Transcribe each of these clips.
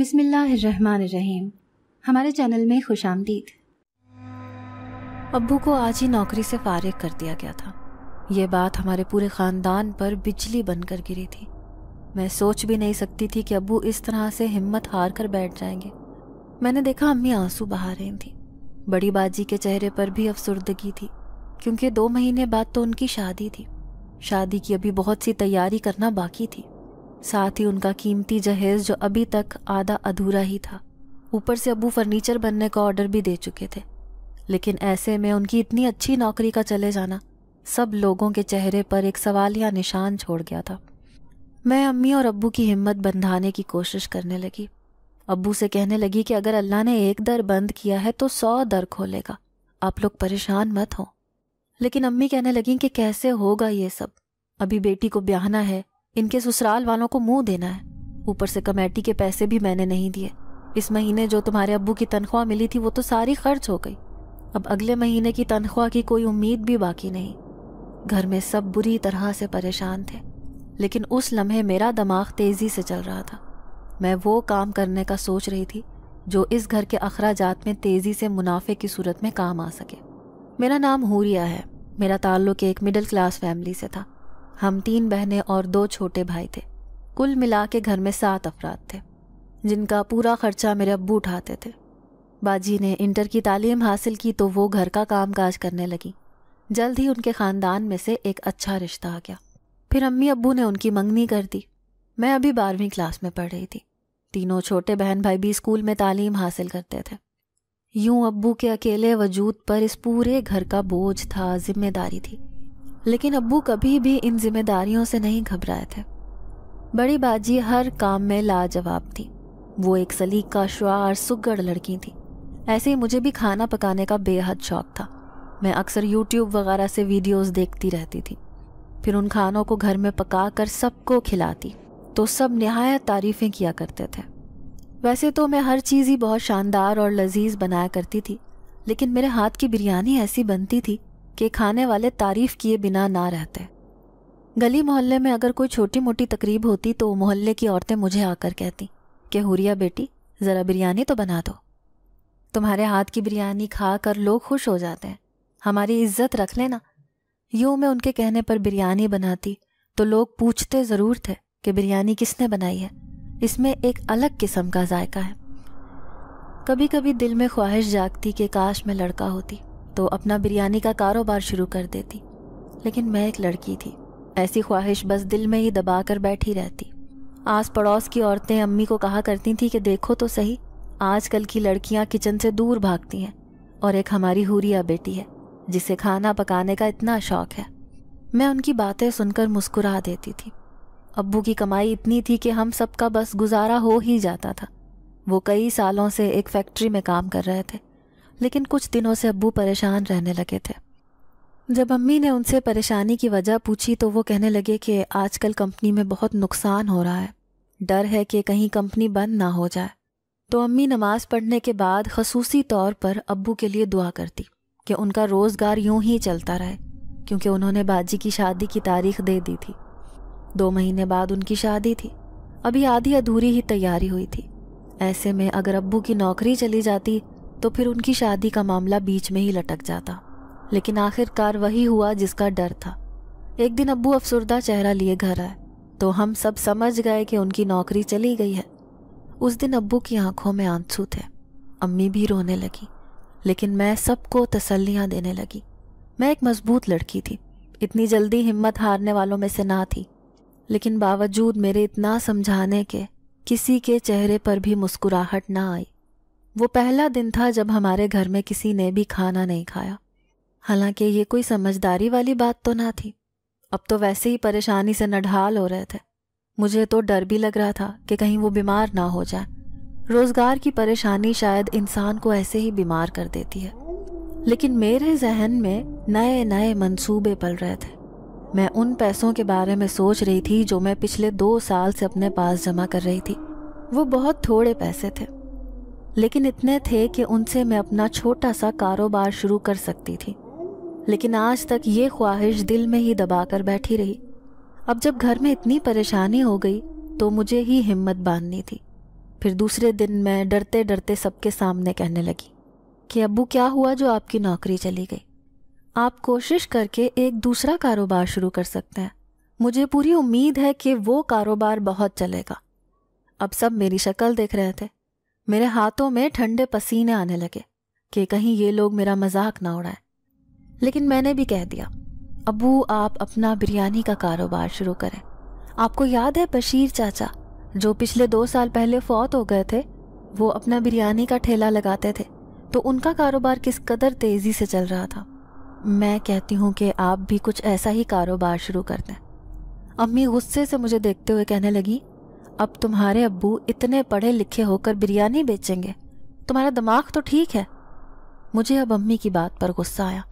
रहीम हमारे चैनल में खुश आमदीद अबू को आज ही नौकरी से फारिग कर दिया गया था ये बात हमारे पूरे ख़ानदान पर बिजली बनकर गिरी थी मैं सोच भी नहीं सकती थी कि अबू इस तरह से हिम्मत हार कर बैठ जाएंगे मैंने देखा अम्मी आंसू बहा रही थी बड़ी बाजी के चेहरे पर भी अफसुर्दगी थी क्योंकि दो महीने बाद तो उनकी शादी थी शादी की अभी बहुत सी तैयारी करना बाकी थी साथ ही उनका कीमती जहेज जो अभी तक आधा अधूरा ही था ऊपर से अबू फर्नीचर बनने का ऑर्डर भी दे चुके थे लेकिन ऐसे में उनकी इतनी अच्छी नौकरी का चले जाना सब लोगों के चेहरे पर एक सवाल या निशान छोड़ गया था मैं अम्मी और अब्बू की हिम्मत बंधाने की कोशिश करने लगी अब्बू से कहने लगी कि अगर अल्लाह ने एक दर बंद किया है तो सौ दर खोलेगा आप लोग परेशान मत हो लेकिन अम्मी कहने लगी कि कैसे होगा ये सब अभी बेटी को ब्याहना है इनके ससुराल वालों को मुंह देना है ऊपर से कमेटी के पैसे भी मैंने नहीं दिए इस महीने जो तुम्हारे अब्बू की तनख्वाह मिली थी वो तो सारी खर्च हो गई अब अगले महीने की तनख्वाह की कोई उम्मीद भी बाकी नहीं घर में सब बुरी तरह से परेशान थे लेकिन उस लम्हे मेरा दिमाग तेज़ी से चल रहा था मैं वो काम करने का सोच रही थी जो इस घर के अखराज में तेज़ी से मुनाफे की सूरत में काम आ सके मेरा नाम हूरिया है मेरा ताल्लुक एक मिडिल क्लास फैमिली से था हम तीन बहनें और दो छोटे भाई थे कुल मिला के घर में सात अफराद थे जिनका पूरा खर्चा मेरे अब्बू उठाते थे बाजी ने इंटर की तालीम हासिल की तो वो घर का काम काज करने लगी जल्द ही उनके ख़ानदान में से एक अच्छा रिश्ता आ गया फिर अम्मी अब्बू ने उनकी मंगनी कर दी मैं अभी बारहवीं क्लास में पढ़ रही थी तीनों छोटे बहन भाई भी स्कूल में तालीम हासिल करते थे यूं अब्बू के अकेले वजूद पर इस पूरे घर का बोझ था जिम्मेदारी थी लेकिन अब्बू कभी भी इन जिम्मेदारियों से नहीं घबराए थे बड़ी बाजी हर काम में लाजवाब थी वो एक सलीका शुआर सुगड़ लड़की थी ऐसे ही मुझे भी खाना पकाने का बेहद शौक था मैं अक्सर यूट्यूब वगैरह से वीडियोस देखती रहती थी फिर उन खानों को घर में पका कर सबको खिलाती तो सब नहायत तारीफ़ें किया करते थे वैसे तो मैं हर चीज़ ही बहुत शानदार और लजीज बनाया करती थी लेकिन मेरे हाथ की बिरयानी ऐसी बनती थी कि खाने वाले तारीफ किए बिना ना रहते गली मोहल्ले में अगर कोई छोटी मोटी तकरीब होती तो मोहल्ले की औरतें मुझे आकर कहती कि हुरिया बेटी ज़रा बिरयानी तो बना दो तुम्हारे हाथ की बिरयानी खा कर लोग खुश हो जाते हैं हमारी इज्जत रख लेना यूं मैं उनके कहने पर बिरयानी बनाती तो लोग पूछते ज़रूर थे कि बिरयानी किसने बनाई है इसमें एक अलग किस्म का जायका है कभी कभी दिल में ख्वाहिश जागती कि काश मैं लड़का होती तो अपना बिरयानी का कारोबार शुरू कर देती लेकिन मैं एक लड़की थी ऐसी ख्वाहिश बस दिल में ही दबा कर बैठी रहती आस पड़ोस की औरतें अम्मी को कहा करती थी कि देखो तो सही आजकल की लड़कियां किचन से दूर भागती हैं और एक हमारी हुरिया बेटी है जिसे खाना पकाने का इतना शौक है मैं उनकी बातें सुनकर मुस्कुरा देती थी अब्बू की कमाई इतनी थी कि हम सबका बस गुजारा हो ही जाता था वो कई सालों से एक फैक्ट्री में काम कर रहे थे लेकिन कुछ दिनों से अब्बू परेशान रहने लगे थे जब अम्मी ने उनसे परेशानी की वजह पूछी तो वो कहने लगे कि आजकल कंपनी में बहुत नुकसान हो रहा है डर है कि कहीं कंपनी बंद ना हो जाए तो अम्मी नमाज पढ़ने के बाद खसूसी तौर पर अब्बू के लिए दुआ करती कि उनका रोज़गार यूं ही चलता रहे क्योंकि उन्होंने बाजी की शादी की तारीख दे दी थी दो महीने बाद उनकी शादी थी अभी आधी अधूरी ही तैयारी हुई थी ऐसे में अगर अब्बू की नौकरी चली जाती तो फिर उनकी शादी का मामला बीच में ही लटक जाता लेकिन आखिरकार वही हुआ जिसका डर था एक दिन अब्बू अफसरदा चेहरा लिए घर आए तो हम सब समझ गए कि उनकी नौकरी चली गई है उस दिन अब्बू की आंखों में आंसू थे अम्मी भी रोने लगी लेकिन मैं सबको तसल्लियाँ देने लगी मैं एक मजबूत लड़की थी इतनी जल्दी हिम्मत हारने वालों में से ना थी लेकिन बावजूद मेरे इतना समझाने के किसी के चेहरे पर भी मुस्कुराहट ना आई वो पहला दिन था जब हमारे घर में किसी ने भी खाना नहीं खाया हालांकि ये कोई समझदारी वाली बात तो ना थी अब तो वैसे ही परेशानी से नढ़ाल हो रहे थे मुझे तो डर भी लग रहा था कि कहीं वो बीमार ना हो जाए रोज़गार की परेशानी शायद इंसान को ऐसे ही बीमार कर देती है लेकिन मेरे जहन में नए नए मंसूबे पल रहे थे मैं उन पैसों के बारे में सोच रही थी जो मैं पिछले दो साल से अपने पास जमा कर रही थी वो बहुत थोड़े पैसे थे लेकिन इतने थे कि उनसे मैं अपना छोटा सा कारोबार शुरू कर सकती थी लेकिन आज तक ये ख्वाहिश दिल में ही दबा कर बैठी रही अब जब घर में इतनी परेशानी हो गई तो मुझे ही हिम्मत बांधनी थी फिर दूसरे दिन मैं डरते डरते सबके सामने कहने लगी कि अबू क्या हुआ जो आपकी नौकरी चली गई आप कोशिश करके एक दूसरा कारोबार शुरू कर सकते हैं मुझे पूरी उम्मीद है कि वो कारोबार बहुत चलेगा अब सब मेरी शक्ल देख रहे थे मेरे हाथों में ठंडे पसीने आने लगे कि कहीं ये लोग मेरा मजाक ना उड़ाएं लेकिन मैंने भी कह दिया अबू आप अपना बिरयानी का कारोबार शुरू करें आपको याद है बशीर चाचा जो पिछले दो साल पहले फौत हो गए थे वो अपना बिरयानी का ठेला लगाते थे तो उनका कारोबार किस कदर तेज़ी से चल रहा था मैं कहती हूँ कि आप भी कुछ ऐसा ही कारोबार शुरू कर दें अम्मी गुस्से से मुझे देखते हुए कहने लगी अब तुम्हारे अब्बू इतने पढ़े लिखे होकर बिरयानी बेचेंगे तुम्हारा दिमाग तो ठीक है मुझे अब अम्मी की बात पर गुस्सा आया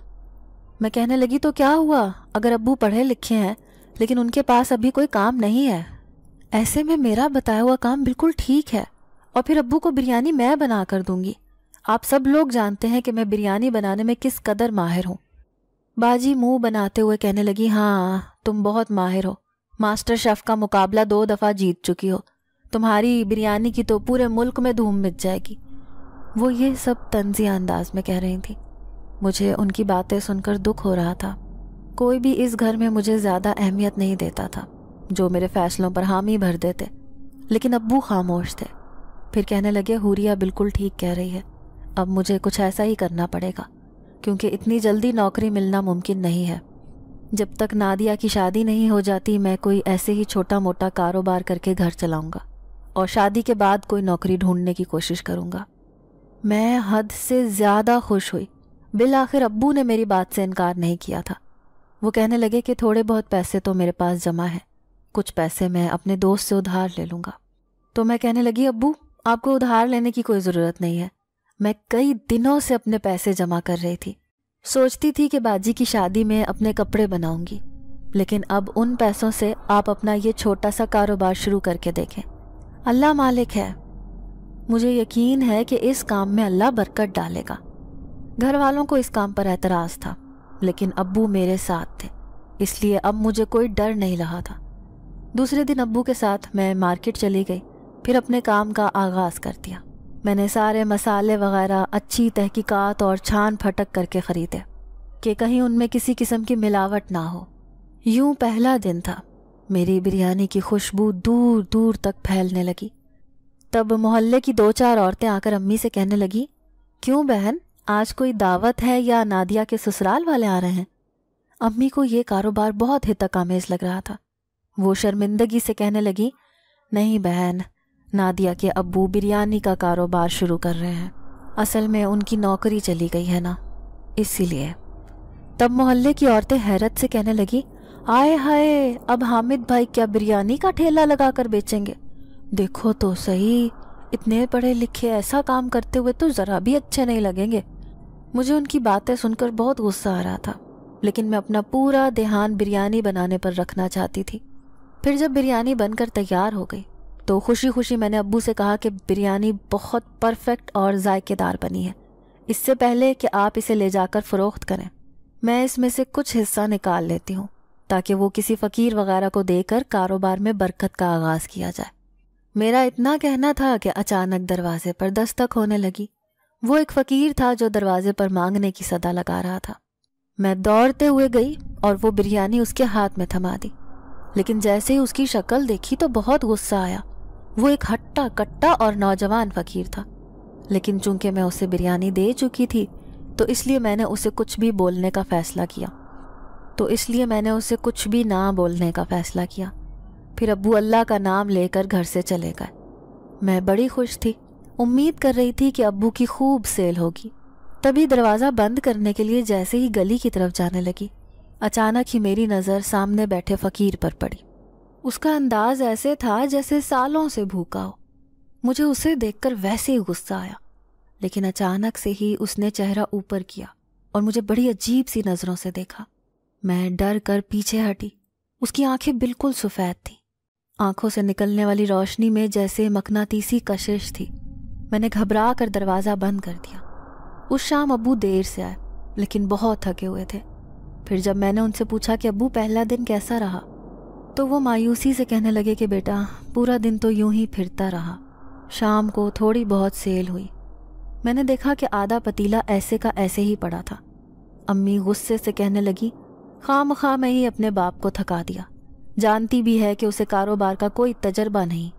मैं कहने लगी तो क्या हुआ अगर अब्बू पढ़े लिखे हैं लेकिन उनके पास अभी कोई काम नहीं है ऐसे में मेरा बताया हुआ काम बिल्कुल ठीक है और फिर अब्बू को बिरयानी मैं बना कर दूंगी आप सब लोग जानते हैं कि मैं बिरयानी बनाने में किस कदर माहिर हूँ बाजी मुंह बनाते हुए कहने लगी हाँ तुम बहुत माहिर हो मास्टर शेफ का मुकाबला दो दफ़ा जीत चुकी हो तुम्हारी बिरयानी की तो पूरे मुल्क में धूम मिच जाएगी वो ये सब तंजिया अंदाज में कह रही थी मुझे उनकी बातें सुनकर दुख हो रहा था कोई भी इस घर में मुझे ज़्यादा अहमियत नहीं देता था जो मेरे फैसलों पर हामी भर देते लेकिन अबू खामोश थे फिर कहने लगे हुरिया बिल्कुल ठीक कह रही है अब मुझे कुछ ऐसा ही करना पड़ेगा क्योंकि इतनी जल्दी नौकरी मिलना मुमकिन नहीं है जब तक नादिया की शादी नहीं हो जाती मैं कोई ऐसे ही छोटा मोटा कारोबार करके घर चलाऊंगा और शादी के बाद कोई नौकरी ढूंढने की कोशिश करूंगा मैं हद से ज़्यादा खुश हुई बिल आखिर अब्बू ने मेरी बात से इनकार नहीं किया था वो कहने लगे कि थोड़े बहुत पैसे तो मेरे पास जमा है कुछ पैसे मैं अपने दोस्त से उधार ले लूँगा तो मैं कहने लगी अब्बू आपको उधार लेने की कोई ज़रूरत नहीं है मैं कई दिनों से अपने पैसे जमा कर रही थी सोचती थी कि बाजी की शादी में अपने कपड़े बनाऊंगी लेकिन अब उन पैसों से आप अपना ये छोटा सा कारोबार शुरू करके देखें अल्लाह मालिक है मुझे यकीन है कि इस काम में अल्लाह बरकत डालेगा घर वालों को इस काम पर एतराज़ था लेकिन अब्बू मेरे साथ थे इसलिए अब मुझे कोई डर नहीं रहा था दूसरे दिन अब्बू के साथ मैं मार्केट चली गई फिर अपने काम का आगाज़ कर दिया मैंने सारे मसाले वगैरह अच्छी तहकीकात और छान फटक करके ख़रीदे कि कहीं उनमें किसी किस्म की मिलावट ना हो यूं पहला दिन था मेरी बिरयानी की खुशबू दूर दूर तक फैलने लगी तब मोहल्ले की दो चार औरतें आकर अम्मी से कहने लगी क्यों बहन आज कोई दावत है या नादिया के ससुराल वाले आ रहे हैं अम्मी को ये कारोबार बहुत हितक आमेज लग रहा था वो शर्मिंदगी से कहने लगी नहीं बहन नादिया के अब्बू बिरयानी का कारोबार शुरू कर रहे हैं असल में उनकी नौकरी चली गई है ना इसीलिए तब मोहल्ले की औरतें हैरत से कहने लगी आए हाय अब हामिद भाई क्या बिरयानी का ठेला लगा कर बेचेंगे देखो तो सही इतने पढ़े लिखे ऐसा काम करते हुए तो ज़रा भी अच्छे नहीं लगेंगे मुझे उनकी बातें सुनकर बहुत गुस्सा आ रहा था लेकिन मैं अपना पूरा ध्यान बिरयानी बनाने पर रखना चाहती थी फिर जब बिरयानी बनकर तैयार हो गई तो खुशी खुशी मैंने अबू से कहा कि बिरयानी बहुत परफेक्ट और ज़ायकेदार बनी है इससे पहले कि आप इसे ले जाकर फ़रोख्त करें मैं इसमें से कुछ हिस्सा निकाल लेती हूँ ताकि वो किसी फ़कीर वगैरह को देकर कारोबार में बरकत का आगाज़ किया जाए मेरा इतना कहना था कि अचानक दरवाजे पर दस्तक होने लगी वो एक फ़कीर था जो दरवाजे पर मांगने की सदा लगा रहा था मैं दौड़ते हुए गई और वो बिरयानी उसके हाथ में थमा दी लेकिन जैसे ही उसकी शक्ल देखी तो बहुत गुस्सा आया वो एक हट्टा कट्टा और नौजवान फकीर था लेकिन चूंकि मैं उसे बिरयानी दे चुकी थी तो इसलिए मैंने उसे कुछ भी बोलने का फ़ैसला किया तो इसलिए मैंने उसे कुछ भी ना बोलने का फ़ैसला किया फिर अबू अल्लाह का नाम लेकर घर से चले गए मैं बड़ी खुश थी उम्मीद कर रही थी कि अबू की खूब सेल होगी तभी दरवाज़ा बंद करने के लिए जैसे ही गली की तरफ जाने लगी अचानक ही मेरी नज़र सामने बैठे फ़कीर पर पड़ी उसका अंदाज ऐसे था जैसे सालों से भूखा हो मुझे उसे देखकर वैसे ही गुस्सा आया लेकिन अचानक से ही उसने चेहरा ऊपर किया और मुझे बड़ी अजीब सी नज़रों से देखा मैं डर कर पीछे हटी उसकी आंखें बिल्कुल सफ़ेद थीं आंखों से निकलने वाली रोशनी में जैसे मकनातीसी कशिश थी मैंने घबरा कर दरवाज़ा बंद कर दिया उस शाम अबू देर से आए लेकिन बहुत थके हुए थे फिर जब मैंने उनसे पूछा कि अबू पहला दिन कैसा रहा तो वो मायूसी से कहने लगे कि बेटा पूरा दिन तो यूं ही फिरता रहा शाम को थोड़ी बहुत सेल हुई मैंने देखा कि आधा पतीला ऐसे का ऐसे ही पड़ा था अम्मी गुस्से से कहने लगी खाम खा मैं ही अपने बाप को थका दिया जानती भी है कि उसे कारोबार का कोई तजर्बा नहीं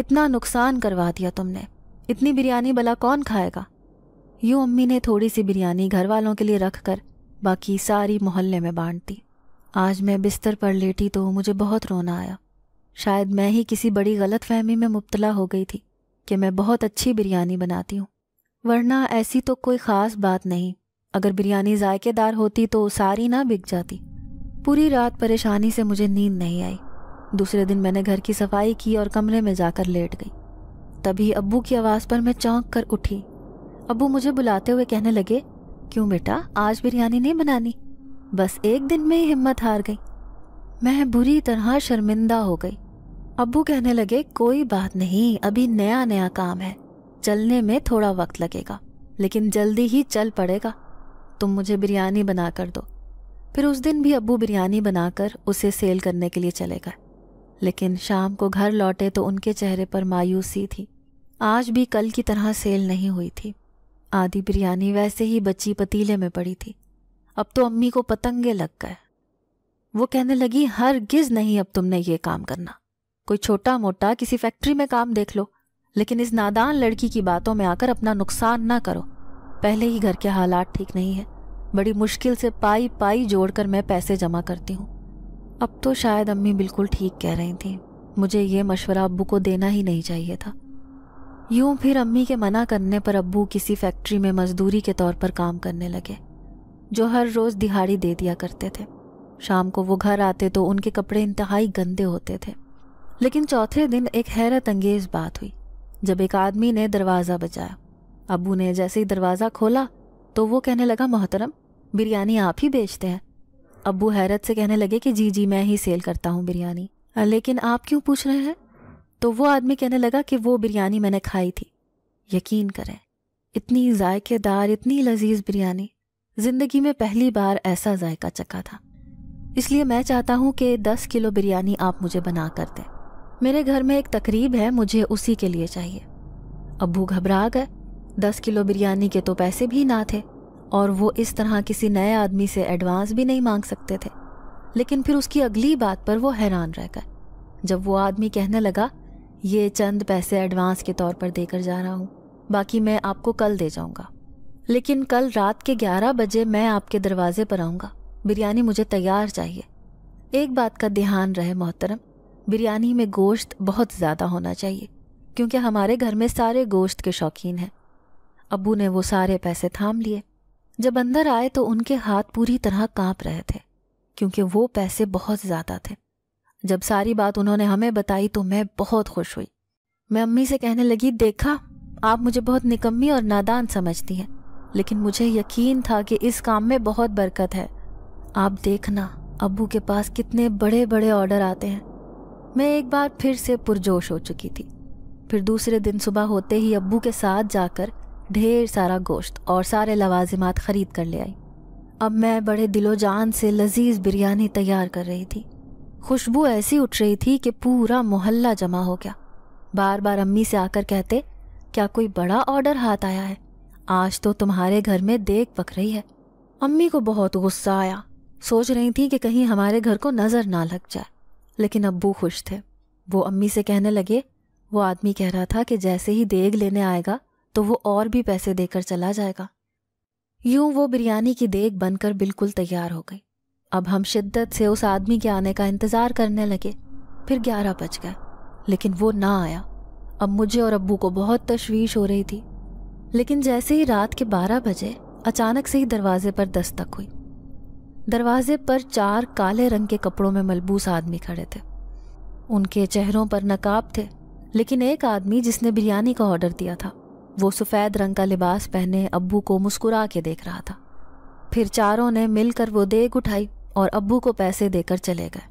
इतना नुकसान करवा दिया तुमने इतनी बिरयानी भला कौन खाएगा यूँ अम्मी ने थोड़ी सी बिरयानी घर वालों के लिए रख कर बाकी सारी मोहल्ले में बांट दी आज मैं बिस्तर पर लेटी तो मुझे बहुत रोना आया शायद मैं ही किसी बड़ी गलत फहमी में मुबतला हो गई थी कि मैं बहुत अच्छी बिरयानी बनाती हूँ वरना ऐसी तो कोई ख़ास बात नहीं अगर बिरयानी जायकेदार होती तो सारी ना बिक जाती पूरी रात परेशानी से मुझे नींद नहीं आई दूसरे दिन मैंने घर की सफाई की और कमरे में जाकर लेट गई तभी अब्बू की आवाज़ पर मैं चौंक कर उठी अब्बू मुझे बुलाते हुए कहने लगे क्यों बेटा आज बिरयानी नहीं बनानी बस एक दिन में ही हिम्मत हार गई मैं बुरी तरह शर्मिंदा हो गई अबू कहने लगे कोई बात नहीं अभी नया नया काम है चलने में थोड़ा वक्त लगेगा लेकिन जल्दी ही चल पड़ेगा तुम मुझे बिरयानी बना कर दो फिर उस दिन भी अबू बिरयानी बनाकर उसे सेल करने के लिए चले गए लेकिन शाम को घर लौटे तो उनके चेहरे पर मायूसी थी आज भी कल की तरह सेल नहीं हुई थी आधी बिरयानी वैसे ही बच्ची पतीले में पड़ी थी अब तो अम्मी को पतंगे लग गए वो कहने लगी हर गिज नहीं अब तुमने ये काम करना कोई छोटा मोटा किसी फैक्ट्री में काम देख लो लेकिन इस नादान लड़की की बातों में आकर अपना नुकसान ना करो पहले ही घर के हालात ठीक नहीं है बड़ी मुश्किल से पाई पाई जोड़कर मैं पैसे जमा करती हूँ अब तो शायद अम्मी बिल्कुल ठीक कह रही थी मुझे ये मशवरा अब्बू को देना ही नहीं चाहिए था यूं फिर अम्मी के मना करने पर अब्बू किसी फैक्ट्री में मजदूरी के तौर पर काम करने लगे जो हर रोज़ दिहाड़ी दे दिया करते थे शाम को वो घर आते तो उनके कपड़े इंतहाई गंदे होते थे लेकिन चौथे दिन एक हैरत अंगेज बात हुई जब एक आदमी ने दरवाज़ा बजाया अबू ने जैसे ही दरवाज़ा खोला तो वो कहने लगा मोहतरम बिरयानी आप ही बेचते हैं अबू हैरत से कहने लगे कि जी जी मैं ही सेल करता हूँ बिरयानी लेकिन आप क्यों पूछ रहे हैं तो वो आदमी कहने लगा कि वो बिरयानी मैंने खाई थी यकीन करें इतनी जायकेदार इतनी लजीज बिरयानी जिंदगी में पहली बार ऐसा जायका चखा था इसलिए मैं चाहता हूँ कि दस किलो बिरयानी आप मुझे बना कर दें मेरे घर में एक तकरीब है मुझे उसी के लिए चाहिए अबू घबरा गए दस किलो बिरयानी के तो पैसे भी ना थे और वो इस तरह किसी नए आदमी से एडवांस भी नहीं मांग सकते थे लेकिन फिर उसकी अगली बात पर वो हैरान रह गए जब वो आदमी कहने लगा ये चंद पैसे एडवांस के तौर पर देकर जा रहा हूँ बाकी मैं आपको कल दे जाऊँगा लेकिन कल रात के ग्यारह बजे मैं आपके दरवाजे पर आऊँगा बिरयानी मुझे तैयार चाहिए एक बात का ध्यान रहे मोहतरम बिरयानी में गोश्त बहुत ज़्यादा होना चाहिए क्योंकि हमारे घर में सारे गोश्त के शौकीन हैं अबू ने वो सारे पैसे थाम लिए जब अंदर आए तो उनके हाथ पूरी तरह कांप रहे थे क्योंकि वो पैसे बहुत ज़्यादा थे जब सारी बात उन्होंने हमें बताई तो मैं बहुत खुश हुई मैं अम्मी से कहने लगी देखा आप मुझे बहुत निकम्मी और नादान समझती हैं लेकिन मुझे यकीन था कि इस काम में बहुत बरकत है आप देखना अबू के पास कितने बड़े बड़े ऑर्डर आते हैं मैं एक बार फिर से पुरजोश हो चुकी थी फिर दूसरे दिन सुबह होते ही अबू के साथ जाकर ढेर सारा गोश्त और सारे लवाजमात ख़रीद कर ले आई अब मैं बड़े दिलो जान से लजीज बिरयानी तैयार कर रही थी खुशबू ऐसी उठ रही थी कि पूरा मोहल्ला जमा हो गया बार बार अम्मी से आकर कहते क्या कोई बड़ा ऑर्डर हाथ आया है आज तो तुम्हारे घर में देख पक रही है अम्मी को बहुत गुस्सा आया सोच रही थी कि कहीं हमारे घर को नज़र ना लग जाए लेकिन अब्बू खुश थे वो अम्मी से कहने लगे वो आदमी कह रहा था कि जैसे ही देग लेने आएगा तो वो और भी पैसे देकर चला जाएगा यूं वो बिरयानी की देग बनकर बिल्कुल तैयार हो गई अब हम शिद्दत से उस आदमी के आने का इंतज़ार करने लगे फिर ग्यारह बज गए लेकिन वो ना आया अब मुझे और अब्बू को बहुत तशवीश हो रही थी लेकिन जैसे ही रात के 12 बजे अचानक से ही दरवाजे पर दस्तक हुई दरवाजे पर चार काले रंग के कपड़ों में मलबूस आदमी खड़े थे उनके चेहरों पर नकाब थे लेकिन एक आदमी जिसने बिरयानी का ऑर्डर दिया था वो सफ़ेद रंग का लिबास पहने अब्बू को मुस्कुरा के देख रहा था फिर चारों ने मिलकर वो देग उठाई और अब्बू को पैसे देकर चले गए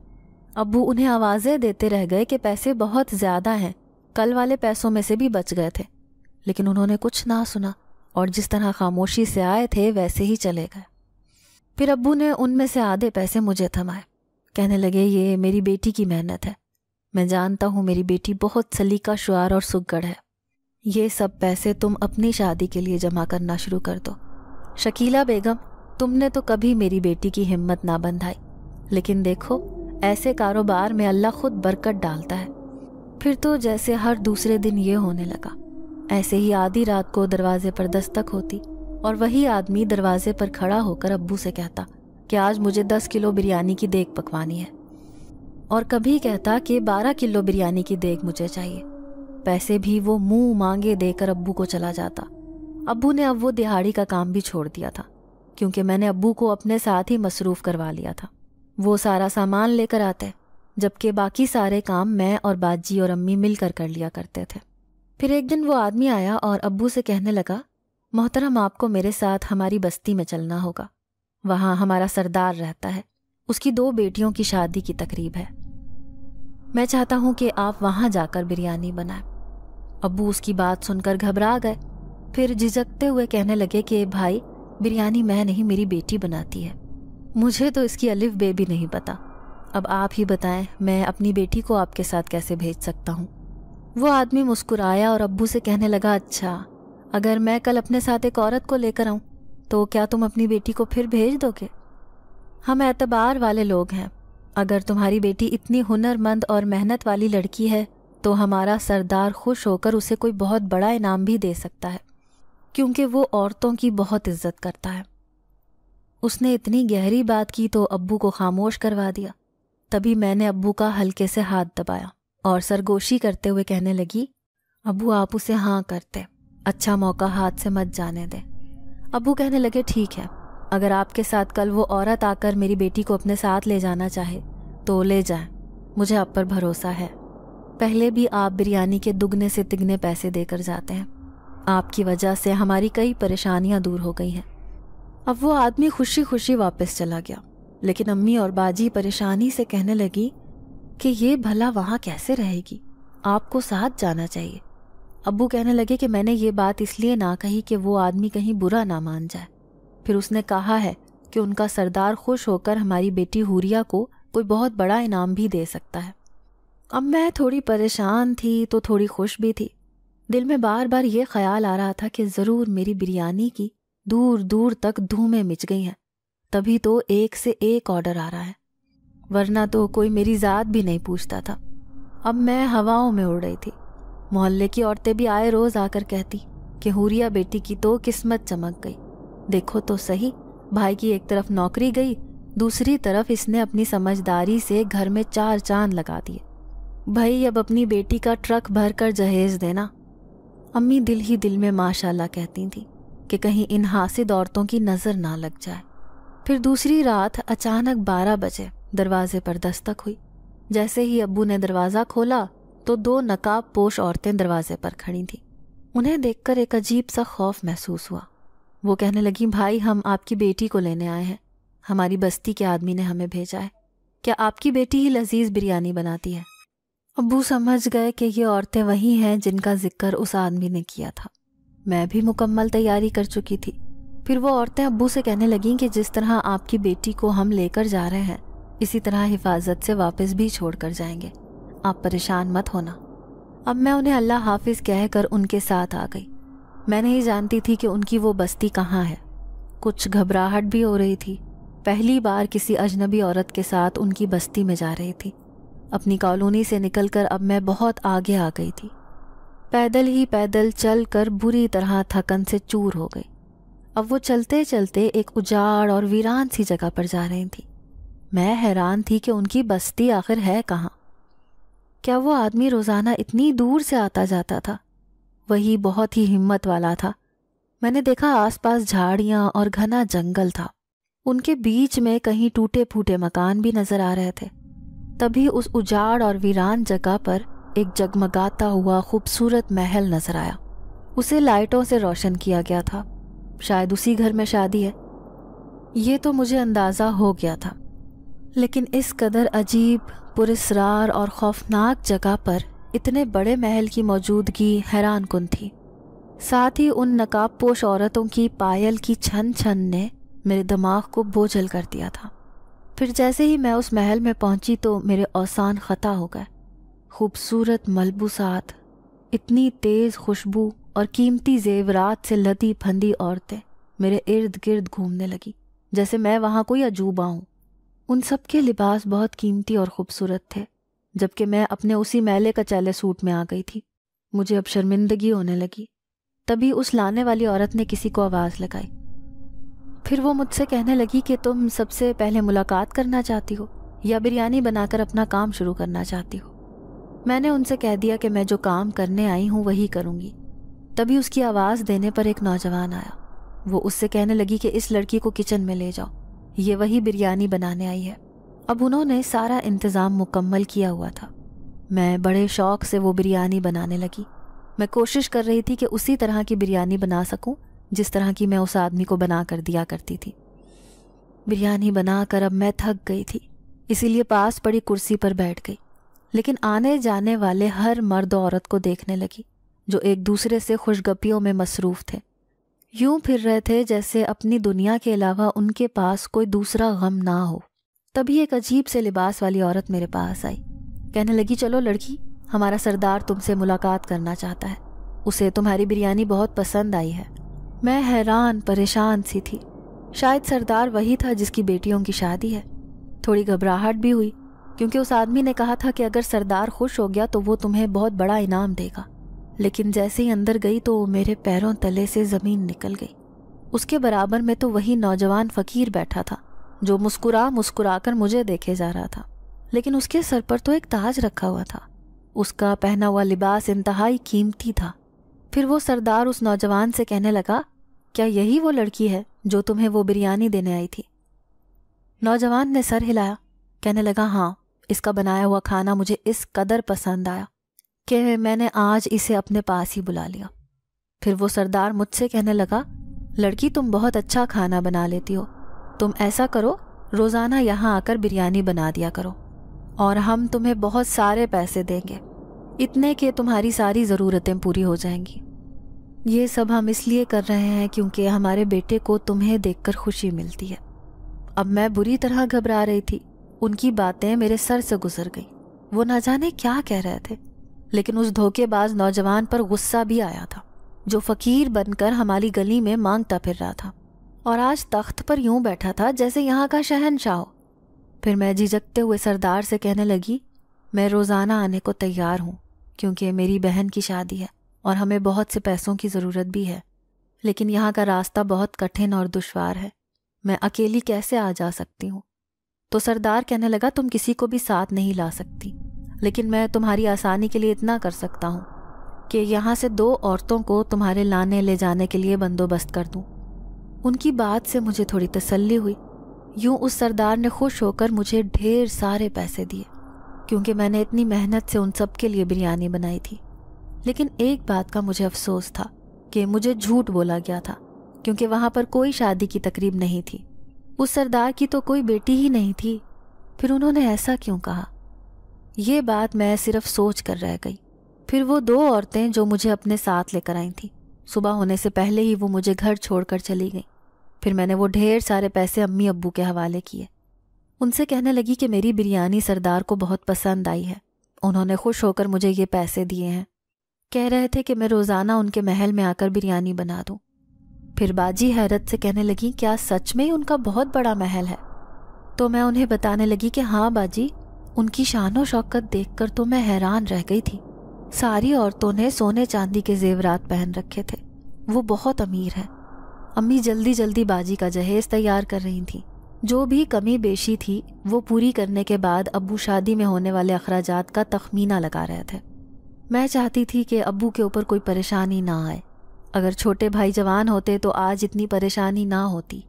अब्बू उन्हें आवाज़ें देते रह गए कि पैसे बहुत ज़्यादा हैं कल वाले पैसों में से भी बच गए थे लेकिन उन्होंने कुछ ना सुना और जिस तरह खामोशी से आए थे वैसे ही चले गए फिर अब्बू ने उनमें से आधे पैसे मुझे थमाए कहने लगे ये मेरी बेटी की मेहनत है मैं जानता हूँ मेरी बेटी बहुत सलीका शुआर और सुगढ़ है ये सब पैसे तुम अपनी शादी के लिए जमा करना शुरू कर दो शकीला बेगम तुमने तो कभी मेरी बेटी की हिम्मत ना बंधाई लेकिन देखो ऐसे कारोबार में अल्लाह खुद बरकत डालता है फिर तो जैसे हर दूसरे दिन ये होने लगा ऐसे ही आधी रात को दरवाजे पर दस्तक होती और वही आदमी दरवाजे पर खड़ा होकर अब्बू से कहता कि आज मुझे दस किलो बिरयानी की देग पकवानी है और कभी कहता कि बारह किलो बिरयानी की देग मुझे चाहिए पैसे भी वो मुंह मांगे देकर अब्बू को चला जाता अब्बू ने अब वो दिहाड़ी का काम भी छोड़ दिया था क्योंकि मैंने अब्बू को अपने साथ ही मसरूफ़ करवा लिया था वो सारा सामान लेकर आते जबकि बाकी सारे काम मैं और बाजी और अम्मी मिलकर कर लिया करते थे फिर एक दिन वो आदमी आया और अब्बू से कहने लगा मोहतरम आपको मेरे साथ हमारी बस्ती में चलना होगा वहाँ हमारा सरदार रहता है उसकी दो बेटियों की शादी की तकरीब है मैं चाहता हूँ कि आप वहाँ जाकर बिरयानी बनाएं अब्बू उसकी बात सुनकर घबरा गए फिर झिझकते हुए कहने लगे कि भाई बिरयानी मैं नहीं मेरी बेटी बनाती है मुझे तो इसकी अलिफ बे भी नहीं पता अब आप ही बताएं मैं अपनी बेटी को आपके साथ कैसे भेज सकता हूँ वो आदमी मुस्कुराया और अब्बू से कहने लगा अच्छा अगर मैं कल अपने साथ एक औरत को लेकर आऊँ तो क्या तुम अपनी बेटी को फिर भेज दोगे हम एतबार वाले लोग हैं अगर तुम्हारी बेटी इतनी हुनरमंद और मेहनत वाली लड़की है तो हमारा सरदार खुश होकर उसे कोई बहुत बड़ा इनाम भी दे सकता है क्योंकि वो औरतों की बहुत इज्जत करता है उसने इतनी गहरी बात की तो अब्बू को खामोश करवा दिया तभी मैंने अब्बू का हल्के से हाथ दबाया और सरगोशी करते हुए कहने लगी अबू आप उसे हाँ करते अच्छा मौका हाथ से मत जाने दें अबू कहने लगे ठीक है अगर आपके साथ कल वो औरत आकर मेरी बेटी को अपने साथ ले जाना चाहे तो ले जाए मुझे आप पर भरोसा है पहले भी आप बिरयानी के दुगने से तिगने पैसे देकर जाते हैं आपकी वजह से हमारी कई परेशानियां दूर हो गई हैं अब वो आदमी खुशी खुशी वापस चला गया लेकिन अम्मी और बाजी परेशानी से कहने लगी कि ये भला वहाँ कैसे रहेगी आपको साथ जाना चाहिए अब्बू कहने लगे कि मैंने ये बात इसलिए ना कही कि वो आदमी कहीं बुरा ना मान जाए फिर उसने कहा है कि उनका सरदार खुश होकर हमारी बेटी हुरिया को कोई बहुत बड़ा इनाम भी दे सकता है अब मैं थोड़ी परेशान थी तो थोड़ी खुश भी थी दिल में बार बार ये ख्याल आ रहा था कि ज़रूर मेरी बिरयानी की दूर दूर तक धूमें मिच गई हैं तभी तो एक से एक ऑर्डर आ रहा है वरना तो कोई मेरी ज़ात भी नहीं पूछता था अब मैं हवाओं में उड़ रही थी मोहल्ले की औरतें भी आए रोज़ आकर कहती कि हुरिया बेटी की तो किस्मत चमक गई देखो तो सही भाई की एक तरफ नौकरी गई दूसरी तरफ इसने अपनी समझदारी से घर में चार चांद लगा दिए भाई अब अपनी बेटी का ट्रक भर कर जहेज देना अम्मी दिल ही दिल में माशाल्लाह कहती थी कि कहीं इन हासिद औरतों की नज़र ना लग जाए फिर दूसरी रात अचानक बारह बजे दरवाजे पर दस्तक हुई जैसे ही अब्बू ने दरवाज़ा खोला तो दो नकाब पोश औरतें दरवाजे पर खड़ी थीं उन्हें देखकर एक अजीब सा खौफ महसूस हुआ वो कहने लगी भाई हम आपकी बेटी को लेने आए हैं हमारी बस्ती के आदमी ने हमें भेजा है क्या आपकी बेटी ही लजीज बिरयानी बनाती है अबू समझ गए कि ये औरतें वही हैं जिनका जिक्र उस आदमी ने किया था मैं भी मुकम्मल तैयारी कर चुकी थी फिर वो औरतें अबू से कहने लगीं कि जिस तरह आपकी बेटी को हम लेकर जा रहे हैं इसी तरह हिफाजत से वापस भी छोड़ कर जाएंगे आप परेशान मत होना अब मैं उन्हें अल्लाह हाफिज कह कर उनके साथ आ गई मैं नहीं जानती थी कि उनकी वो बस्ती कहाँ है कुछ घबराहट भी हो रही थी पहली बार किसी अजनबी औरत के साथ उनकी बस्ती में जा रही थी अपनी कॉलोनी से निकलकर अब मैं बहुत आगे आ गई थी पैदल ही पैदल चल कर बुरी तरह थकन से चूर हो गई अब वो चलते चलते एक उजाड़ और वीरान सी जगह पर जा रही थी मैं हैरान थी कि उनकी बस्ती आखिर है कहाँ क्या वो आदमी रोज़ाना इतनी दूर से आता जाता था वही बहुत ही हिम्मत वाला था मैंने देखा आसपास झाड़ियाँ और घना जंगल था उनके बीच में कहीं टूटे फूटे मकान भी नजर आ रहे थे तभी उस उजाड़ और वीरान जगह पर एक जगमगाता हुआ खूबसूरत महल नजर आया उसे लाइटों से रोशन किया गया था शायद उसी घर में शादी है ये तो मुझे अंदाज़ा हो गया था लेकिन इस कदर अजीब पुरसरार और खौफनाक जगह पर इतने बड़े महल की मौजूदगी हैरान कन थी साथ ही उन नकाबपोश औरतों की पायल की छन छन ने मेरे दिमाग को बोझल कर दिया था फिर जैसे ही मैं उस महल में पहुंची तो मेरे औसान ख़ता हो गए खूबसूरत मलबूसात इतनी तेज़ खुशबू और कीमती जेवरात से लदी फंदी औरतें मेरे इर्द गिर्द घूमने लगी जैसे मैं वहाँ कोई अजूबा हूँ उन सब के लिबास बहुत कीमती और खूबसूरत थे जबकि मैं अपने उसी मैले कचैले सूट में आ गई थी मुझे अब शर्मिंदगी होने लगी तभी उस लाने वाली औरत ने किसी को आवाज़ लगाई फिर वो मुझसे कहने लगी कि तुम सबसे पहले मुलाकात करना चाहती हो या बिरयानी बनाकर अपना काम शुरू करना चाहती हो मैंने उनसे कह दिया कि मैं जो काम करने आई हूँ वही करूँगी तभी उसकी आवाज़ देने पर एक नौजवान आया वो उससे कहने लगी कि इस लड़की को किचन में ले जाओ ये वही बिरयानी बनाने आई है अब उन्होंने सारा इंतज़ाम मुकम्मल किया हुआ था मैं बड़े शौक़ से वो बिरयानी बनाने लगी मैं कोशिश कर रही थी कि उसी तरह की बिरयानी बना सकूं जिस तरह की मैं उस आदमी को बना कर दिया करती थी बिरयानी बना कर अब मैं थक गई थी इसीलिए पास पड़ी कुर्सी पर बैठ गई लेकिन आने जाने वाले हर मर्द औरत को देखने लगी जो एक दूसरे से खुशगपियों में मसरूफ़ थे यूं फिर रहे थे जैसे अपनी दुनिया के अलावा उनके पास कोई दूसरा गम ना हो तभी एक अजीब से लिबास वाली औरत मेरे पास आई कहने लगी चलो लड़की हमारा सरदार तुमसे मुलाकात करना चाहता है उसे तुम्हारी बिरयानी बहुत पसंद आई है मैं हैरान परेशान सी थी शायद सरदार वही था जिसकी बेटियों की शादी है थोड़ी घबराहट भी हुई क्योंकि उस आदमी ने कहा था कि अगर सरदार खुश हो गया तो वो तुम्हें बहुत बड़ा इनाम देगा लेकिन जैसे ही अंदर गई तो मेरे पैरों तले से ज़मीन निकल गई उसके बराबर में तो वही नौजवान फ़कीर बैठा था जो मुस्कुरा मुस्कुरा कर मुझे देखे जा रहा था लेकिन उसके सर पर तो एक ताज रखा हुआ था उसका पहना हुआ लिबास इंतहाई कीमती था फिर वो सरदार उस नौजवान से कहने लगा क्या यही वो लड़की है जो तुम्हें वो बिरयानी देने आई थी नौजवान ने सर हिलाया कहने लगा हाँ इसका बनाया हुआ खाना मुझे इस कदर पसंद आया कि मैंने आज इसे अपने पास ही बुला लिया फिर वो सरदार मुझसे कहने लगा लड़की तुम बहुत अच्छा खाना बना लेती हो तुम ऐसा करो रोज़ाना यहाँ आकर बिरयानी बना दिया करो और हम तुम्हें बहुत सारे पैसे देंगे इतने के तुम्हारी सारी ज़रूरतें पूरी हो जाएंगी ये सब हम इसलिए कर रहे हैं क्योंकि हमारे बेटे को तुम्हें देखकर खुशी मिलती है अब मैं बुरी तरह घबरा रही थी उनकी बातें मेरे सर से गुजर गई वो ना जाने क्या कह रहे थे लेकिन उस धोखेबाज नौजवान पर गुस्सा भी आया था जो फकीर बनकर हमारी गली में मांगता फिर रहा था और आज तख्त पर यूं बैठा था जैसे यहाँ का शहनशाह हो फिर मैं झिझकते हुए सरदार से कहने लगी मैं रोज़ाना आने को तैयार हूँ क्योंकि मेरी बहन की शादी है और हमें बहुत से पैसों की ज़रूरत भी है लेकिन यहाँ का रास्ता बहुत कठिन और दुशवार है मैं अकेली कैसे आ जा सकती हूँ तो सरदार कहने लगा तुम किसी को भी साथ नहीं ला सकती लेकिन मैं तुम्हारी आसानी के लिए इतना कर सकता हूँ कि यहाँ से दो औरतों को तुम्हारे लाने ले जाने के लिए बंदोबस्त कर दूँ उनकी बात से मुझे थोड़ी तसल्ली हुई यूं उस सरदार ने खुश होकर मुझे ढेर सारे पैसे दिए क्योंकि मैंने इतनी मेहनत से उन सब के लिए बिरयानी बनाई थी लेकिन एक बात का मुझे अफसोस था कि मुझे झूठ बोला गया था क्योंकि वहाँ पर कोई शादी की तकरीब नहीं थी उस सरदार की तो कोई बेटी ही नहीं थी फिर उन्होंने ऐसा क्यों कहा ये बात मैं सिर्फ सोच कर रह गई फिर वो दो औरतें जो मुझे अपने साथ लेकर आई थी सुबह होने से पहले ही वो मुझे घर छोड़कर चली गई फिर मैंने वो ढेर सारे पैसे अम्मी अब्बू के हवाले किए उनसे कहने लगी कि मेरी बिरयानी सरदार को बहुत पसंद आई है उन्होंने खुश होकर मुझे ये पैसे दिए हैं कह रहे थे कि मैं रोज़ाना उनके महल में आकर बिरयानी बना दूं। फिर बाजी हैरत से कहने लगी क्या सच में ही उनका बहुत बड़ा महल है तो मैं उन्हें बताने लगी कि हाँ बाजी उनकी शान और शौकत देखकर तो मैं हैरान रह गई थी सारी औरतों ने सोने चांदी के जेवरात पहन रखे थे वो बहुत अमीर हैं अम्मी जल्दी जल्दी बाजी का जहेज तैयार कर रही थीं जो भी कमी बेशी थी वो पूरी करने के बाद अबू शादी में होने वाले अखराज का तखमीना लगा रहे थे मैं चाहती थी कि अबू के ऊपर कोई परेशानी ना आए अगर छोटे भाई जवान होते तो आज इतनी परेशानी ना होती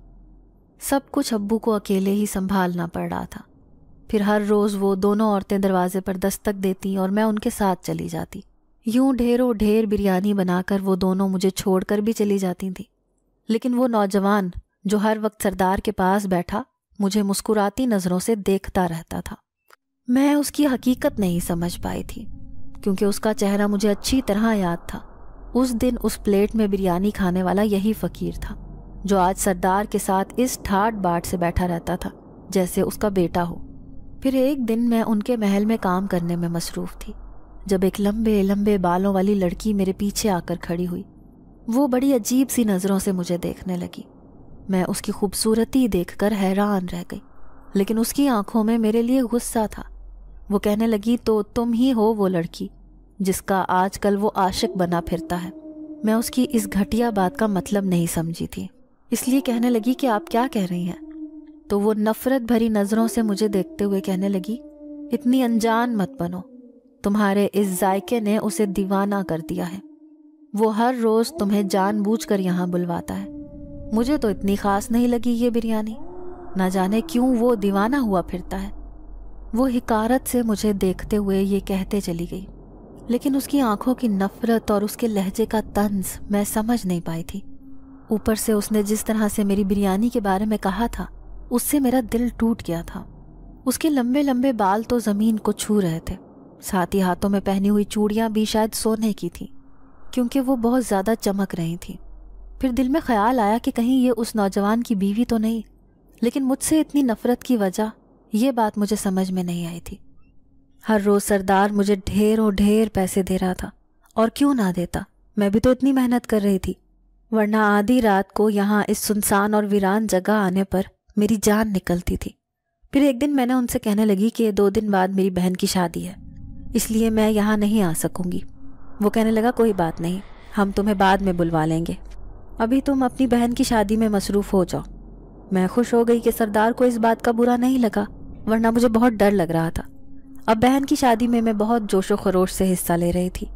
सब कुछ अबू को अकेले ही संभालना पड़ रहा था फिर हर रोज़ वो दोनों औरतें दरवाजे पर दस्तक देती और मैं उनके साथ चली जाती यूं ढेरों ढेर बिरयानी बनाकर वो दोनों मुझे छोड़कर भी चली जाती थी लेकिन वो नौजवान जो हर वक्त सरदार के पास बैठा मुझे मुस्कुराती नज़रों से देखता रहता था मैं उसकी हकीकत नहीं समझ पाई थी क्योंकि उसका चेहरा मुझे अच्छी तरह याद था उस दिन उस प्लेट में बिरयानी खाने वाला यही फ़कीर था जो आज सरदार के साथ इस ठाट बाट से बैठा रहता था जैसे उसका बेटा हो फिर एक दिन मैं उनके महल में काम करने में मसरूफ़ थी जब एक लंबे लंबे बालों वाली लड़की मेरे पीछे आकर खड़ी हुई वो बड़ी अजीब सी नज़रों से मुझे देखने लगी मैं उसकी खूबसूरती देखकर हैरान रह गई लेकिन उसकी आंखों में मेरे लिए गुस्सा था वो कहने लगी तो तुम ही हो वो लड़की जिसका आजकल वो आशिक बना फिरता है मैं उसकी इस घटिया बात का मतलब नहीं समझी थी इसलिए कहने लगी कि आप क्या कह रही हैं तो वो नफरत भरी नज़रों से मुझे देखते हुए कहने लगी इतनी अनजान मत बनो तुम्हारे इस जायके ने उसे दीवाना कर दिया है वो हर रोज़ तुम्हें जानबूझकर यहाँ बुलवाता है मुझे तो इतनी ख़ास नहीं लगी ये बिरयानी ना जाने क्यों वो दीवाना हुआ फिरता है वो हिकारत से मुझे देखते हुए ये कहते चली गई लेकिन उसकी आंखों की नफरत और उसके लहजे का तंज मैं समझ नहीं पाई थी ऊपर से उसने जिस तरह से मेरी बिरयानी के बारे में कहा था उससे मेरा दिल टूट गया था उसके लंबे लंबे बाल तो ज़मीन को छू रहे थे साथ ही हाथों में पहनी हुई चूड़ियाँ भी शायद सोने की थी क्योंकि वो बहुत ज़्यादा चमक रही थी फिर दिल में ख्याल आया कि कहीं ये उस नौजवान की बीवी तो नहीं लेकिन मुझसे इतनी नफ़रत की वजह यह बात मुझे समझ में नहीं आई थी हर रोज़ सरदार मुझे ढेरों ढेर पैसे दे रहा था और क्यों ना देता मैं भी तो इतनी मेहनत कर रही थी वरना आधी रात को यहाँ इस सुनसान और वीरान जगह आने पर मेरी जान निकलती थी फिर एक दिन मैंने उनसे कहने लगी कि दो दिन बाद मेरी बहन की शादी है इसलिए मैं यहाँ नहीं आ सकूँगी वो कहने लगा कोई बात नहीं हम तुम्हें बाद में बुलवा लेंगे अभी तुम अपनी बहन की शादी में मसरूफ़ हो जाओ मैं खुश हो गई कि सरदार को इस बात का बुरा नहीं लगा वरना मुझे बहुत डर लग रहा था अब बहन की शादी में मैं बहुत जोशो खरोश से हिस्सा ले रही थी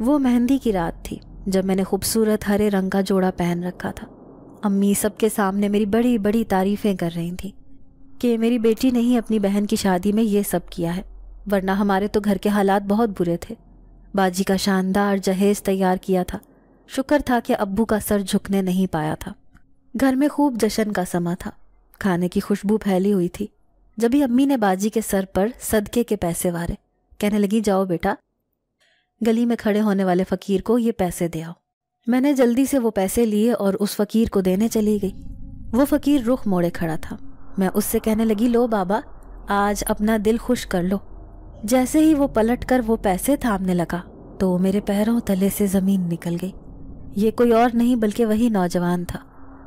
वो मेहंदी की रात थी जब मैंने खूबसूरत हरे रंग का जोड़ा पहन रखा था अम्मी सबके सामने मेरी बड़ी बड़ी तारीफ़ें कर रही थी कि मेरी बेटी ने ही अपनी बहन की शादी में ये सब किया है वरना हमारे तो घर के हालात बहुत बुरे थे बाजी का शानदार जहेज तैयार किया था शुक्र था कि अब्बू का सर झुकने नहीं पाया था घर में खूब जश्न का समा था खाने की खुशबू फैली हुई थी जब ही अम्मी ने बाजी के सर पर सदके के पैसे वारे कहने लगी जाओ बेटा गली में खड़े होने वाले फ़कीर को ये पैसे दे आओ मैंने जल्दी से वो पैसे लिए और उस फकीर को देने चली गई वो फकीर रुख मोड़े खड़ा था मैं उससे कहने लगी लो बाबा आज अपना दिल खुश कर लो जैसे ही वो पलट कर वो पैसे थामने लगा तो मेरे पैरों तले से ज़मीन निकल गई ये कोई और नहीं बल्कि वही नौजवान था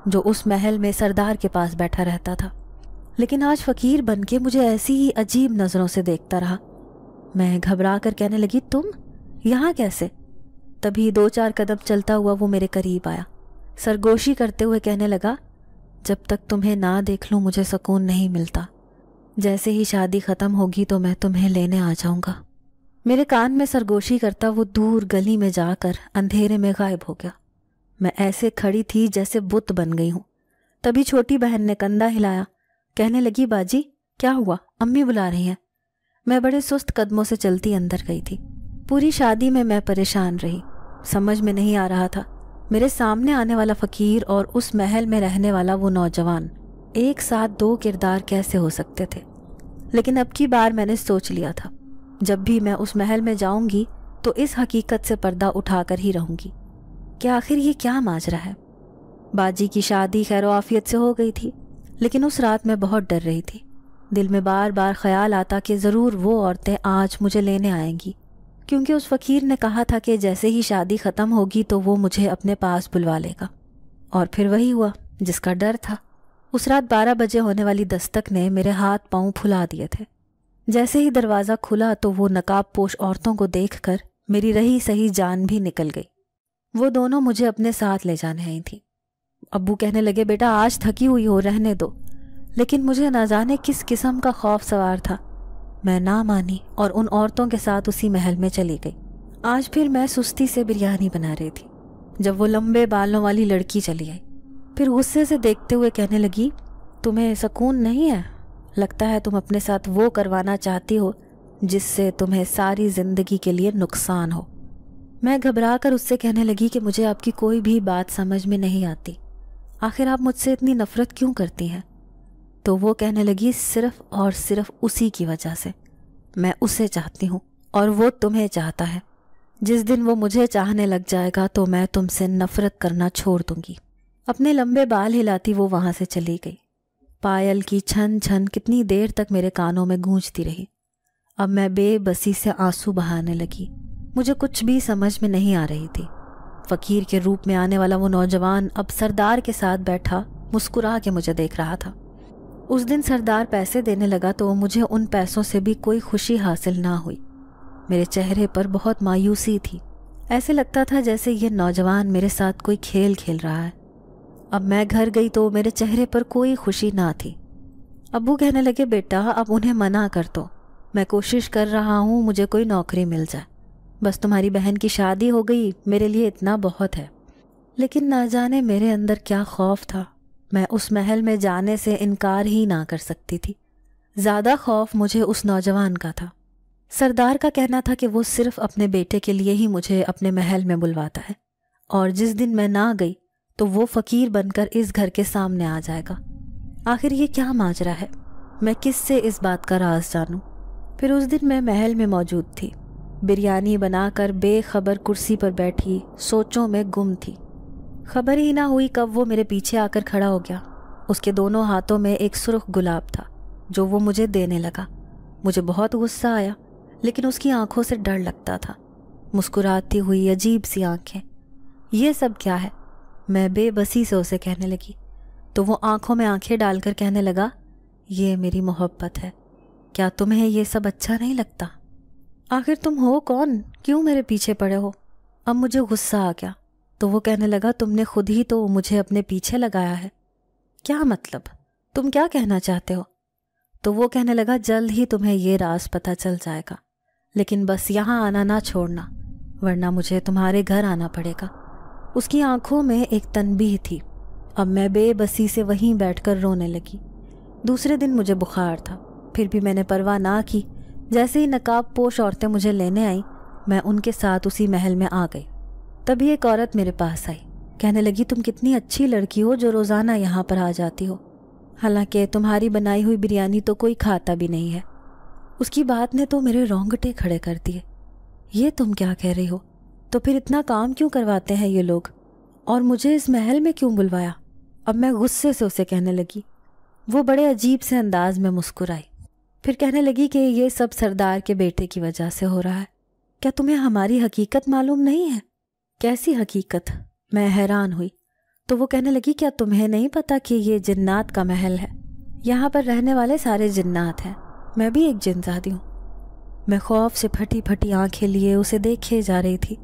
जो उस महल में सरदार के पास बैठा रहता था लेकिन आज फ़कीर बन के मुझे ऐसी ही अजीब नज़रों से देखता रहा मैं घबरा कर कहने लगी तुम यहाँ कैसे तभी दो चार कदम चलता हुआ वो मेरे करीब आया सरगोशी करते हुए कहने लगा जब तक तुम्हें ना देख लूँ मुझे सुकून नहीं मिलता जैसे ही शादी ख़त्म होगी तो मैं तुम्हें लेने आ जाऊँगा मेरे कान में सरगोशी करता वो दूर गली में जाकर अंधेरे में गायब हो गया मैं ऐसे खड़ी थी जैसे बुत बन गई हूँ तभी छोटी बहन ने कंधा हिलाया कहने लगी बाजी क्या हुआ अम्मी बुला रही हैं मैं बड़े सुस्त कदमों से चलती अंदर गई थी पूरी शादी में मैं परेशान रही समझ में नहीं आ रहा था मेरे सामने आने वाला फ़कीर और उस महल में रहने वाला वो नौजवान एक साथ दो किरदार कैसे हो सकते थे लेकिन अब की बार मैंने सोच लिया था जब भी मैं उस महल में जाऊंगी तो इस हकीकत से पर्दा उठाकर ही रहूंगी कि आखिर ये क्या माजरा है बाजी की शादी खैर आफियत से हो गई थी लेकिन उस रात मैं बहुत डर रही थी दिल में बार बार ख्याल आता कि ज़रूर वो औरतें आज मुझे लेने आएंगी क्योंकि उस फ़कीर ने कहा था कि जैसे ही शादी ख़त्म होगी तो वो मुझे अपने पास बुलवा लेगा और फिर वही हुआ जिसका डर था उस रात बारह बजे होने वाली दस्तक ने मेरे हाथ पाँव फुला दिए थे जैसे ही दरवाज़ा खुला तो वो नकाब पोश औरतों को देख कर मेरी रही सही जान भी निकल गई वो दोनों मुझे अपने साथ ले जाने आई थी अबू कहने लगे बेटा आज थकी हुई हो रहने दो लेकिन मुझे ना जाने किस किस्म का खौफ सवार था मैं ना मानी और उन औरतों के साथ उसी महल में चली गई आज फिर मैं सुस्ती से बिरयानी बना रही थी जब वो लंबे बालों वाली लड़की चली आई फिर गुस्से से देखते हुए कहने लगी तुम्हें सुकून नहीं है लगता है तुम अपने साथ वो करवाना चाहती हो जिससे तुम्हें सारी ज़िंदगी के लिए नुकसान हो मैं घबरा कर उससे कहने लगी कि मुझे आपकी कोई भी बात समझ में नहीं आती आखिर आप मुझसे इतनी नफ़रत क्यों करती हैं तो वो कहने लगी सिर्फ और सिर्फ उसी की वजह से मैं उसे चाहती हूँ और वो तुम्हें चाहता है जिस दिन वो मुझे चाहने लग जाएगा तो मैं तुमसे नफरत करना छोड़ दूंगी अपने लंबे बाल हिलाती वो वहां से चली गई पायल की छन छन कितनी देर तक मेरे कानों में गूंजती रही अब मैं बेबसी से आंसू बहाने लगी मुझे कुछ भी समझ में नहीं आ रही थी फ़कीर के रूप में आने वाला वो नौजवान अब सरदार के साथ बैठा मुस्कुरा के मुझे देख रहा था उस दिन सरदार पैसे देने लगा तो मुझे उन पैसों से भी कोई खुशी हासिल ना हुई मेरे चेहरे पर बहुत मायूसी थी ऐसे लगता था जैसे यह नौजवान मेरे साथ कोई खेल खेल रहा है अब मैं घर गई तो मेरे चेहरे पर कोई खुशी ना थी अबू कहने लगे बेटा अब उन्हें मना कर दो मैं कोशिश कर रहा हूँ मुझे कोई नौकरी मिल जाए बस तुम्हारी बहन की शादी हो गई मेरे लिए इतना बहुत है लेकिन ना जाने मेरे अंदर क्या खौफ था मैं उस महल में जाने से इनकार ही ना कर सकती थी ज़्यादा खौफ मुझे उस नौजवान का था सरदार का कहना था कि वो सिर्फ अपने बेटे के लिए ही मुझे अपने महल में बुलवाता है और जिस दिन मैं ना गई तो वो फ़कीर बनकर इस घर के सामने आ जाएगा आखिर ये क्या माजरा है मैं किस से इस बात का राज जानूं? फिर उस दिन मैं महल में मौजूद थी बिरयानी बनाकर बेखबर कुर्सी पर बैठी सोचों में गुम थी खबर ही ना हुई कब वो मेरे पीछे आकर खड़ा हो गया उसके दोनों हाथों में एक सुरख गुलाब था जो वो मुझे देने लगा मुझे बहुत गुस्सा आया लेकिन उसकी आंखों से डर लगता था मुस्कुराती हुई अजीब सी आंखें ये सब क्या है मैं बेबसी से उसे कहने लगी तो वो आंखों में आंखें डालकर कहने लगा ये मेरी मोहब्बत है क्या तुम्हें ये सब अच्छा नहीं लगता आखिर तुम हो कौन क्यों मेरे पीछे पड़े हो अब मुझे गुस्सा आ गया तो वो कहने लगा तुमने खुद ही तो मुझे अपने पीछे लगाया है क्या मतलब तुम क्या कहना चाहते हो तो वो कहने लगा जल्द ही तुम्हें ये राज पता चल जाएगा लेकिन बस यहाँ आना ना छोड़ना वरना मुझे तुम्हारे घर आना पड़ेगा उसकी आंखों में एक तनबीह थी अब मैं बेबसी से वहीं बैठकर रोने लगी दूसरे दिन मुझे बुखार था फिर भी मैंने परवाह ना की जैसे ही नकाब पोश औरतें मुझे लेने आई मैं उनके साथ उसी महल में आ गई तभी एक औरत मेरे पास आई कहने लगी तुम कितनी अच्छी लड़की हो जो रोज़ाना यहाँ पर आ जाती हो हालांकि तुम्हारी बनाई हुई बिरयानी तो कोई खाता भी नहीं है उसकी बात ने तो मेरे रोंगटे खड़े कर दिए ये तुम क्या कह रही हो तो फिर इतना काम क्यों करवाते हैं ये लोग और मुझे इस महल में क्यों बुलवाया अब मैं गुस्से से उसे कहने लगी वो बड़े अजीब से अंदाज में मुस्कुराई फिर कहने लगी कि ये सब सरदार के बेटे की वजह से हो रहा है क्या तुम्हें हमारी हकीकत मालूम नहीं है कैसी हकीकत मैं हैरान हुई तो वो कहने लगी क्या तुम्हें नहीं पता कि ये जन्नात का महल है यहाँ पर रहने वाले सारे जन्नात हैं मैं भी एक जिनजादी हूँ मैं खौफ से फटी फटी आंखें लिए उसे देखे जा रही थी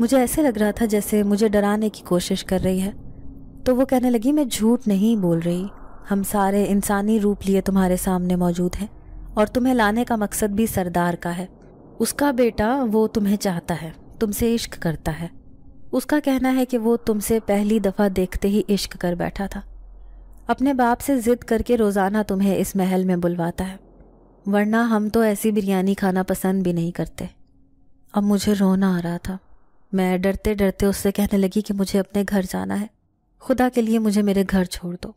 मुझे ऐसे लग रहा था जैसे मुझे डराने की कोशिश कर रही है तो वो कहने लगी मैं झूठ नहीं बोल रही हम सारे इंसानी रूप लिए तुम्हारे सामने मौजूद हैं और तुम्हें लाने का मकसद भी सरदार का है उसका बेटा वो तुम्हें चाहता है तुमसे इश्क करता है उसका कहना है कि वो तुमसे पहली दफ़ा देखते ही इश्क कर बैठा था अपने बाप से ज़िद करके रोज़ाना तुम्हें इस महल में बुलवाता है वरना हम तो ऐसी बिरयानी खाना पसंद भी नहीं करते अब मुझे रोना आ रहा था मैं डरते डरते उससे कहने लगी कि मुझे अपने घर जाना है खुदा के लिए मुझे मेरे घर छोड़ दो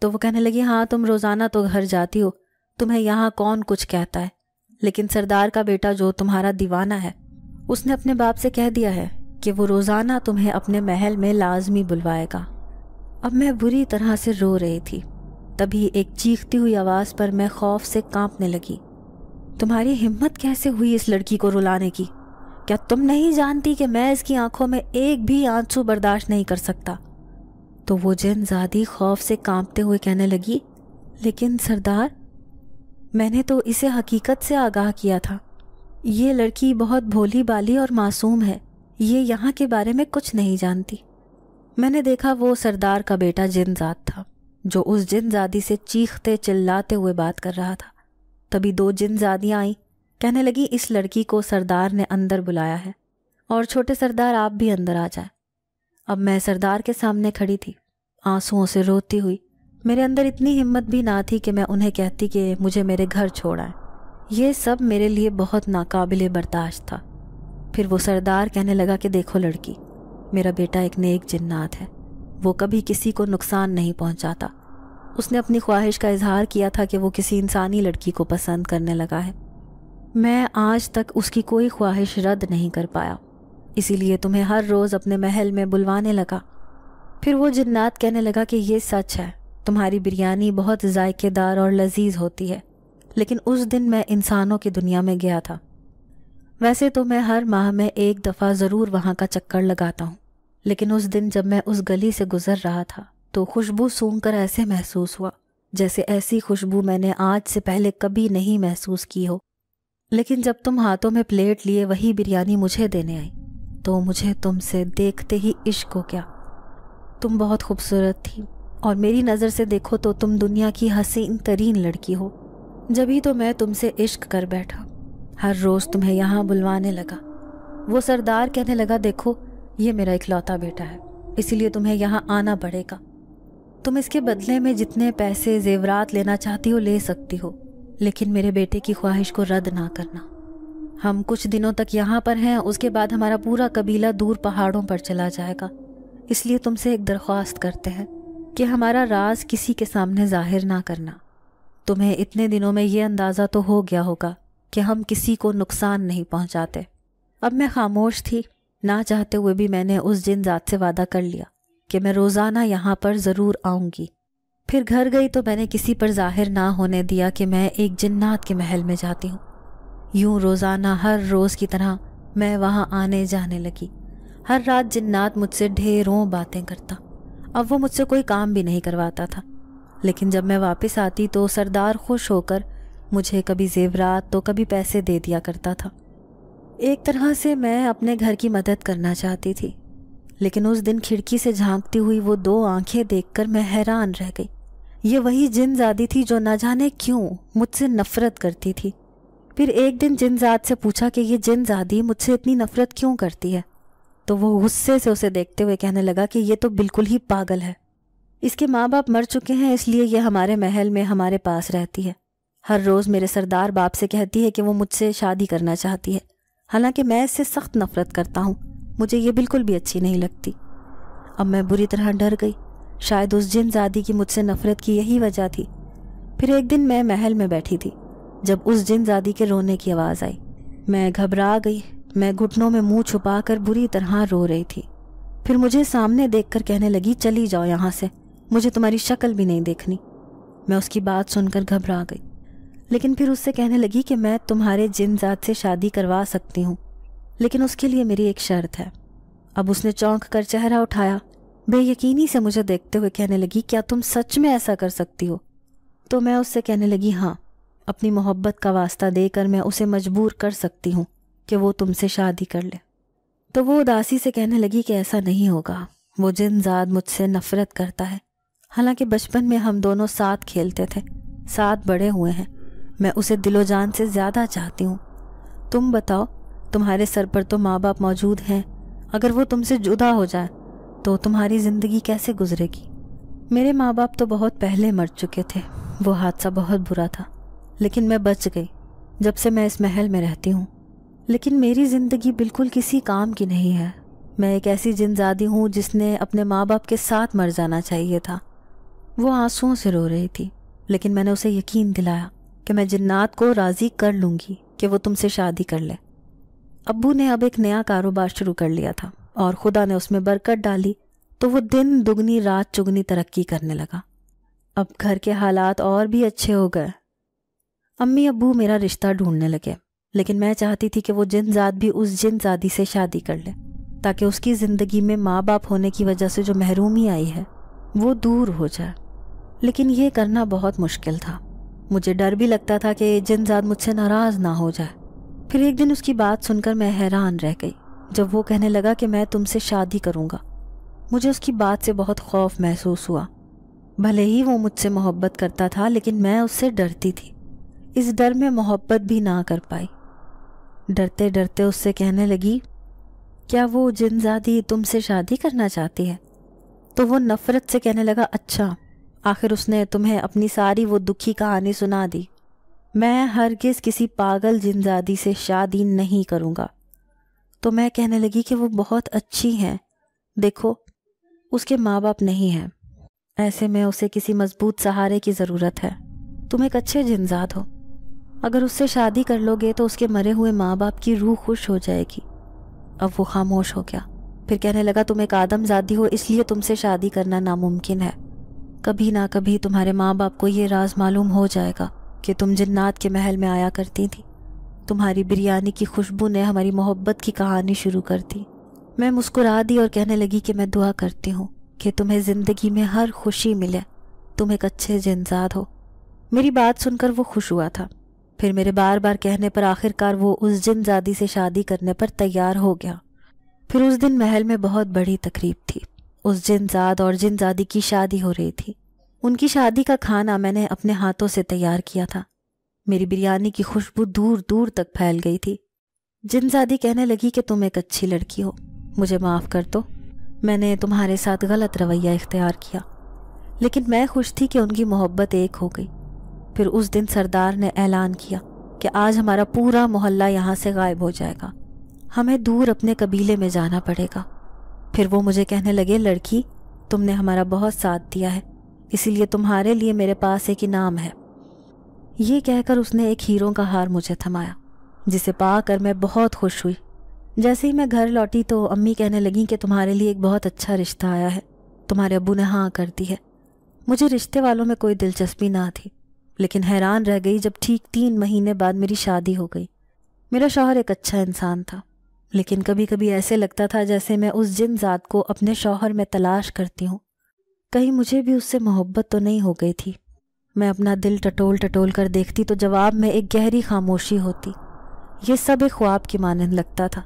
तो वो कहने लगी हाँ तुम रोज़ाना तो घर जाती हो तुम्हें यहाँ कौन कुछ कहता है लेकिन सरदार का बेटा जो तुम्हारा दीवाना है उसने अपने बाप से कह दिया है कि वो रोज़ाना तुम्हें अपने महल में लाजमी बुलवाएगा अब मैं बुरी तरह से रो रही थी तभी एक चीखती हुई आवाज़ पर मैं खौफ से कांपने लगी तुम्हारी हिम्मत कैसे हुई इस लड़की को रुलाने की क्या तुम नहीं जानती कि मैं इसकी आंखों में एक भी आंसू बर्दाश्त नहीं कर सकता तो वो जिन ज़्यादा खौफ से कांपते हुए कहने लगी लेकिन सरदार मैंने तो इसे हकीकत से आगाह किया था ये लड़की बहुत भोली बाली और मासूम है ये यहाँ के बारे में कुछ नहीं जानती मैंने देखा वो सरदार का बेटा जिनजाद था जो उस जिनजादी से चीखते चिल्लाते हुए बात कर रहा था तभी दो जिनजादियाँ आईं कहने लगी इस लड़की को सरदार ने अंदर बुलाया है और छोटे सरदार आप भी अंदर आ जाए अब मैं सरदार के सामने खड़ी थी आंसुओं से रोती हुई मेरे अंदर इतनी हिम्मत भी ना थी कि मैं उन्हें कहती कि मुझे मेरे घर छोड़ा है ये सब मेरे लिए बहुत नाकाबिल बर्दाश्त था फिर वो सरदार कहने लगा कि देखो लड़की मेरा बेटा एक नेक जिन्नात है वो कभी किसी को नुकसान नहीं पहुंचाता उसने अपनी ख्वाहिश का इजहार किया था कि वो किसी इंसानी लड़की को पसंद करने लगा है मैं आज तक उसकी कोई ख्वाहिश रद्द नहीं कर पाया इसीलिए तुम्हें हर रोज़ अपने महल में बुलवाने लगा फिर वो जन्नात कहने लगा कि ये सच है तुम्हारी बिरयानी बहुत जायकेदार और लजीज होती है लेकिन उस दिन मैं इंसानों की दुनिया में गया था वैसे तो मैं हर माह में एक दफ़ा ज़रूर वहाँ का चक्कर लगाता हूँ लेकिन उस दिन जब मैं उस गली से गुजर रहा था तो खुशबू सूंघ कर ऐसे महसूस हुआ जैसे ऐसी खुशबू मैंने आज से पहले कभी नहीं महसूस की हो लेकिन जब तुम हाथों में प्लेट लिए वही बिरयानी मुझे देने आई तो मुझे तुमसे देखते ही इश्क हो गया तुम बहुत खूबसूरत थी और मेरी नज़र से देखो तो तुम दुनिया की हसीन तरीन लड़की हो जब ही तो मैं तुमसे इश्क कर बैठा हर रोज़ तुम्हें यहाँ बुलवाने लगा वो सरदार कहने लगा देखो ये मेरा इकलौता बेटा है इसीलिए तुम्हें यहाँ आना पड़ेगा तुम इसके बदले में जितने पैसे जेवरात लेना चाहती हो ले सकती हो लेकिन मेरे बेटे की ख्वाहिश को रद्द ना करना हम कुछ दिनों तक यहाँ पर हैं उसके बाद हमारा पूरा कबीला दूर पहाड़ों पर चला जाएगा इसलिए तुमसे एक दरख्वास्त करते हैं कि हमारा राज किसी के सामने जाहिर ना करना तुम्हें इतने दिनों में ये अंदाज़ा तो हो गया होगा कि हम किसी को नुकसान नहीं पहुंचाते अब मैं खामोश थी ना चाहते हुए भी मैंने उस जिन जात से वादा कर लिया कि मैं रोज़ाना यहाँ पर ज़रूर आऊँगी फिर घर गई तो मैंने किसी पर जाहिर ना होने दिया कि मैं एक जन्नात के महल में जाती हूँ यूं रोज़ाना हर रोज़ की तरह मैं वहाँ आने जाने लगी हर रात जिन्नात मुझसे ढेरों बातें करता अब वो मुझसे कोई काम भी नहीं करवाता था लेकिन जब मैं वापस आती तो सरदार खुश होकर मुझे कभी जेवरात तो कभी पैसे दे दिया करता था एक तरह से मैं अपने घर की मदद करना चाहती थी लेकिन उस दिन खिड़की से झांकती हुई वो दो आंखें देखकर मैं हैरान रह गई ये वही जिनजादी थी जो ना जाने क्यों मुझसे नफरत करती थी फिर एक दिन जिनजाद से पूछा कि ये जिनजादी मुझसे इतनी नफरत क्यों करती है तो वो गुस्से से उसे देखते हुए कहने लगा कि ये तो बिल्कुल ही पागल है इसके माँ बाप मर चुके हैं इसलिए ये हमारे महल में हमारे पास रहती है हर रोज़ मेरे सरदार बाप से कहती है कि वो मुझसे शादी करना चाहती है हालांकि मैं इससे सख्त नफरत करता हूँ मुझे ये बिल्कुल भी अच्छी नहीं लगती अब मैं बुरी तरह डर गई शायद उस जिन जादी की मुझसे नफरत की यही वजह थी फिर एक दिन मैं महल में बैठी थी जब उस जिन जादी के रोने की आवाज़ आई मैं घबरा गई मैं घुटनों में मुंह छुपाकर बुरी तरह रो रही थी फिर मुझे सामने देखकर कहने लगी चली जाओ यहाँ से मुझे तुम्हारी शक्ल भी नहीं देखनी मैं उसकी बात सुनकर घबरा गई लेकिन फिर उससे कहने लगी कि मैं तुम्हारे जिन जात से शादी करवा सकती हूँ लेकिन उसके लिए मेरी एक शर्त है अब उसने चौंक कर चेहरा उठाया बेयकीनी से मुझे देखते हुए कहने लगी क्या तुम सच में ऐसा कर सकती हो तो मैं उससे कहने लगी हाँ अपनी मोहब्बत का वास्ता देकर मैं उसे मजबूर कर सकती हूँ कि वो तुमसे शादी कर ले तो वो उदासी से कहने लगी कि ऐसा नहीं होगा वो जिन जाद मुझसे नफरत करता है हालांकि बचपन में हम दोनों साथ खेलते थे साथ बड़े हुए हैं मैं उसे दिलोजान से ज़्यादा चाहती हूँ तुम बताओ तुम्हारे सर पर तो माँ बाप मौजूद हैं अगर वो तुमसे जुदा हो जाए तो तुम्हारी ज़िंदगी कैसे गुजरेगी मेरे माँ बाप तो बहुत पहले मर चुके थे वो हादसा बहुत बुरा था लेकिन मैं बच गई जब से मैं इस महल में रहती हूँ लेकिन मेरी ज़िंदगी बिल्कुल किसी काम की नहीं है मैं एक ऐसी जिनजादी हूँ जिसने अपने माँ बाप के साथ मर जाना चाहिए था वो आंसुओं से रो रही थी लेकिन मैंने उसे यकीन दिलाया कि मैं जिन्नात को राज़ी कर लूँगी कि वो तुमसे शादी कर ले अबू ने अब एक नया कारोबार शुरू कर लिया था और खुदा ने उसमें बरकत डाली तो वो दिन दुगनी रात चुगनी तरक्की करने लगा अब घर के हालात और भी अच्छे हो गए अम्मी अबू मेरा रिश्ता ढूंढने लगे लेकिन मैं चाहती थी कि वो जिन जात भी उस जिन जादी से शादी कर ले ताकि उसकी ज़िंदगी में माँ बाप होने की वजह से जो महरूमी आई है वो दूर हो जाए लेकिन ये करना बहुत मुश्किल था मुझे डर भी लगता था कि जिनजाद मुझसे नाराज़ ना हो जाए फिर एक दिन उसकी बात सुनकर मैं हैरान रह गई जब वो कहने लगा कि मैं तुमसे शादी करूंगा मुझे उसकी बात से बहुत खौफ महसूस हुआ भले ही वो मुझसे मोहब्बत करता था लेकिन मैं उससे डरती थी इस डर में मोहब्बत भी ना कर पाई डरते डरते उससे कहने लगी क्या वो जिनजादी तुमसे शादी करना चाहती है तो वो नफ़रत से कहने लगा अच्छा आखिर उसने तुम्हें अपनी सारी वो दुखी कहानी सुना दी मैं हरगिज किसी पागल जिमजादी से शादी नहीं करूँगा तो मैं कहने लगी कि वो बहुत अच्छी हैं देखो उसके माँ बाप नहीं हैं ऐसे में उसे किसी मजबूत सहारे की ज़रूरत है तुम एक अच्छे जिमजाद हो अगर उससे शादी कर लोगे तो उसके मरे हुए माँ बाप की रूह खुश हो जाएगी अब वो खामोश हो गया फिर कहने लगा तुम एक आदमजादी हो इसलिए तुमसे शादी करना नामुमकिन है कभी ना कभी तुम्हारे माँ बाप को ये राज मालूम हो जाएगा कि तुम जन्नात के महल में आया करती थी तुम्हारी बिरयानी की खुशबू ने हमारी मोहब्बत की कहानी शुरू कर दी मैं मुस्कुरा दी और कहने लगी कि मैं दुआ करती हूँ कि तुम्हें ज़िंदगी में हर खुशी मिले तुम एक अच्छे जिनजाद हो मेरी बात सुनकर वो खुश हुआ था फिर मेरे बार बार कहने पर आखिरकार वो उस जिनजादी से शादी करने पर तैयार हो गया फिर उस दिन महल में बहुत बड़ी तकरीब थी उस जिनजाद और जिनजादी की शादी हो रही थी उनकी शादी का खाना मैंने अपने हाथों से तैयार किया था मेरी बिरयानी की खुशबू दूर दूर तक फैल गई थी जिनजादी कहने लगी कि तुम एक अच्छी लड़की हो मुझे माफ़ कर दो मैंने तुम्हारे साथ गलत रवैया इख्तियार किया लेकिन मैं खुश थी कि उनकी मोहब्बत एक हो गई फिर उस दिन सरदार ने ऐलान किया कि आज हमारा पूरा मोहल्ला यहाँ से गायब हो जाएगा हमें दूर अपने कबीले में जाना पड़ेगा फिर वो मुझे कहने लगे लड़की तुमने हमारा बहुत साथ दिया है इसीलिए तुम्हारे लिए मेरे पास एक इनाम है ये कहकर उसने एक हीरो का हार मुझे थमाया जिसे पाकर मैं बहुत खुश हुई जैसे ही मैं घर लौटी तो अम्मी कहने लगी कि तुम्हारे लिए एक बहुत अच्छा रिश्ता आया है तुम्हारे अबू ने हाँ कर दी है मुझे रिश्ते वालों में कोई दिलचस्पी ना थी लेकिन हैरान रह गई जब ठीक तीन महीने बाद मेरी शादी हो गई मेरा शौहर एक अच्छा इंसान था लेकिन कभी कभी ऐसे लगता था जैसे मैं उस जिन जात को अपने शौहर में तलाश करती हूँ कहीं मुझे भी उससे मोहब्बत तो नहीं हो गई थी मैं अपना दिल टटोल टटोल कर देखती तो जवाब में एक गहरी खामोशी होती ये सब एक ख्वाब की मानंद लगता था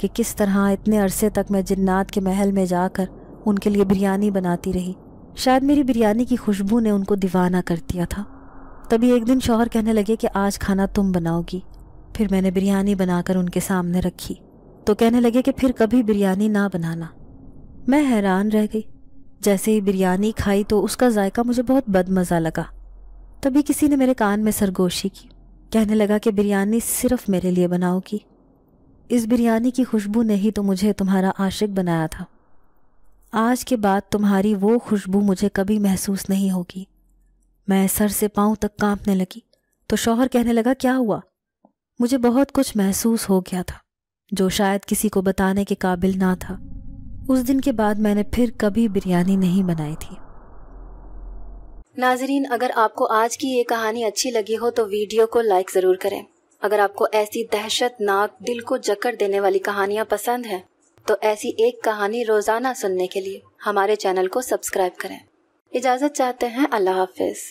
कि किस तरह इतने अरसे तक मैं जिन्नात के महल में जाकर उनके लिए बिरयानी बनाती रही शायद मेरी बिरयानी की खुशबू ने उनको दीवाना कर दिया था तभी एक दिन शौहर कहने लगे कि आज खाना तुम बनाओगी फिर मैंने बिरयानी बनाकर उनके सामने रखी तो कहने लगे कि फिर कभी बिरयानी ना बनाना मैं हैरान रह गई जैसे ही बिरयानी खाई तो उसका जायका मुझे बहुत बदमज़ा लगा तभी किसी ने मेरे कान में सरगोशी की कहने लगा कि बिरयानी सिर्फ मेरे लिए बनाओगी इस बिरयानी की खुशबू ने ही तो मुझे तुम्हारा आशिक बनाया था आज के बाद तुम्हारी वो खुशबू मुझे कभी महसूस नहीं होगी मैं सर से पांव तक कांपने लगी तो शौहर कहने लगा क्या हुआ मुझे बहुत कुछ महसूस हो गया था जो शायद किसी को बताने के काबिल ना था उस दिन के बाद मैंने फिर कभी बिरयानी नहीं बनाई थी नाजरीन अगर आपको आज की ये कहानी अच्छी लगी हो तो वीडियो को लाइक ज़रूर करें अगर आपको ऐसी दहशतनाक दिल को जकड़ देने वाली कहानियाँ पसंद हैं तो ऐसी एक कहानी रोज़ाना सुनने के लिए हमारे चैनल को सब्सक्राइब करें इजाज़त चाहते हैं अल्लाह हाफिज़